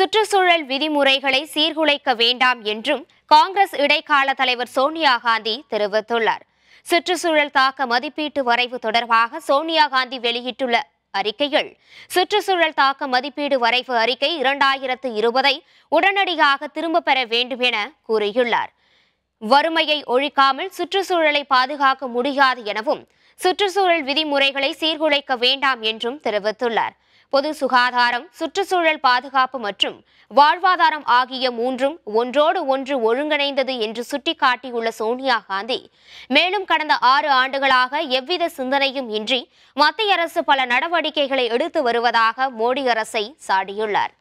சுற்றுச்சூழல் விதிமுறைகளை சீர்குலைக்க வேண்டாம் என்றும் காங்கிரஸ் இடைக்கால தலைவர் சோனியா காந்தி தெரிவித்துள்ளார் சுற்றுச்சூழல் தாக்க மதிப்பீட்டு வரைவு தொடர்பாக சோனியா காந்தி வெளியிட்டுள்ள அறிக்கையில் சுற்றுச்சூழல் தாக்க மதிப்பீடு வரைவு அறிக்கை இரண்டாயிரத்து இருபதை உடனடியாக திரும்ப பெற வேண்டும் என கூறியுள்ளார் வறுமையை ஒழிக்காமல் சுற்றுச்சூழலை பாதுகாக்க முடியாது எனவும் சுற்றுச்சூழல் விதிமுறைகளை சீர்குலைக்க வேண்டாம் என்றும் தெரிவித்துள்ளார் பொது சுகாதாரம் சுற்றுச்சூழல் பாதுகாப்பு மற்றும் வாழ்வாதாரம் ஆகிய மூன்றும் ஒன்றோடு ஒன்று ஒழுங்கிணைந்தது என்று சுட்டிக்காட்டியுள்ள சோனியா காந்தி மேலும் கடந்த ஆறு ஆண்டுகளாக எவ்வித சிந்தனையும் இன்றி மத்திய அரசு பல நடவடிக்கைகளை எடுத்து வருவதாக மோடி அரசை சாடியுள்ளார்